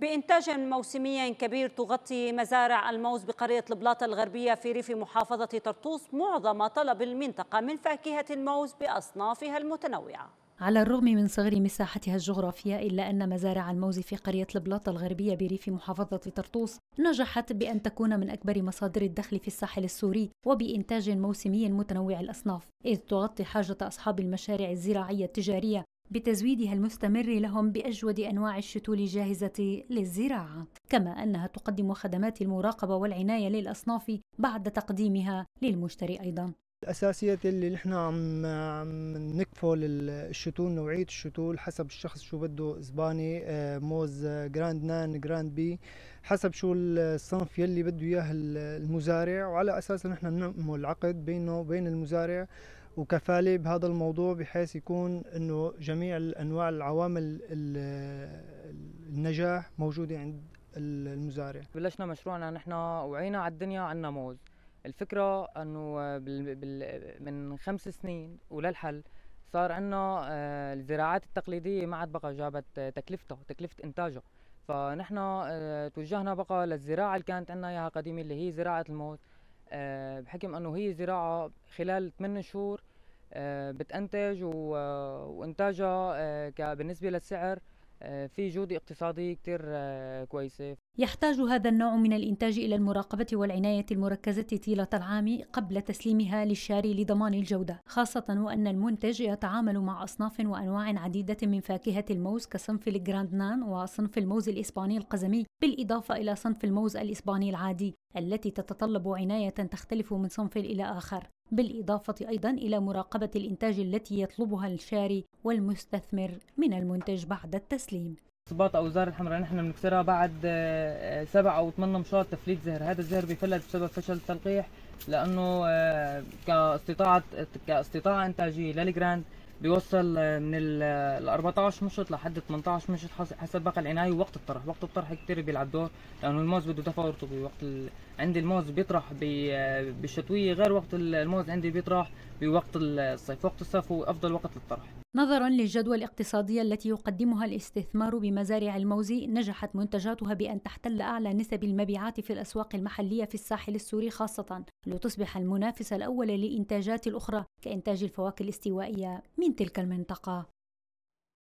بإنتاج موسمي كبير تغطي مزارع الموز بقرية البلاطة الغربية في ريف محافظة طرطوس معظم طلب المنطقة من فاكهة الموز بأصنافها المتنوعة على الرغم من صغر مساحتها الجغرافية إلا أن مزارع الموز في قرية البلاطة الغربية بريف محافظة طرطوس نجحت بأن تكون من أكبر مصادر الدخل في الساحل السوري وبإنتاج موسمي متنوع الأصناف إذ تغطي حاجة أصحاب المشاريع الزراعية التجارية بتزويدها المستمر لهم باجود انواع الشتول الجاهزه للزراعه، كما انها تقدم خدمات المراقبه والعنايه للاصناف بعد تقديمها للمشتري ايضا. الاساسيات اللي نحن عم عم نكفل الشتول نوعيه الشتول حسب الشخص شو بده زباني آه، موز آه، جراند نان جراند بي حسب شو الصنف يلي بده اياه المزارع وعلى اساسه نحن بنعمل عقد بينه وبين المزارع وكفالة بهذا الموضوع بحيث يكون أنه جميع أنواع العوامل النجاح موجودة عند المزارع بلشنا مشروعنا نحن وعينا على الدنيا عنا موز الفكرة أنه بال بال من خمس سنين وللحل صار عنا آه، الزراعات التقليدية ما عاد بقى جابت تكلفتها تكلفة إنتاجها فنحن آه، توجهنا بقى للزراعة اللي كانت عنا إياها قديمة اللي هي زراعة الموز آه، بحكم أنه هي زراعة خلال 8 شهور بتنتج وانتاجها آه، بالنسبه للسعر آه، في جودة اقتصادية كتير آه، كويسة يحتاج هذا النوع من الإنتاج إلى المراقبة والعناية المركزة طيلة العام قبل تسليمها للشاري لضمان الجودة خاصة وأن المنتج يتعامل مع أصناف وأنواع عديدة من فاكهة الموز كصنف الجراند نان وصنف الموز الإسباني القزمي بالإضافة إلى صنف الموز الإسباني العادي التي تتطلب عناية تختلف من صنف إلى آخر بالإضافة أيضا إلى مراقبة الإنتاج التي يطلبها الشاري والمستثمر من المنتج بعد التسليم اصباط او الزهر الحمراء نحن بنكسرها بعد آه، سبع او ثمان مشاط تفليت زهر هذا الزهر بفلت بسبب فشل التلقيح لانه آه، كاستطاعه كاستطاعه انتاجيه للجراند بيوصل من ال 14 مشط لحد 18 مشط حسب بقى العنايه ووقت الطرح وقت الطرح كتير بيلعب دور لانه الموز بده دفع رطوبي وقت ال... عندي الموز بيطرح بالشتويه غير وقت الموز عندي بيطرح بوقت الصيف وقت الصيف هو افضل وقت للطرح نظرا للجدوى الاقتصادية التي يقدمها الاستثمار بمزارع الموز نجحت منتجاتها بأن تحتل أعلى نسب المبيعات في الأسواق المحلية في الساحل السوري خاصة لتصبح المنافسة الأولى للإنتاجات الأخرى كإنتاج الفواكه الاستوائية من تلك المنطقة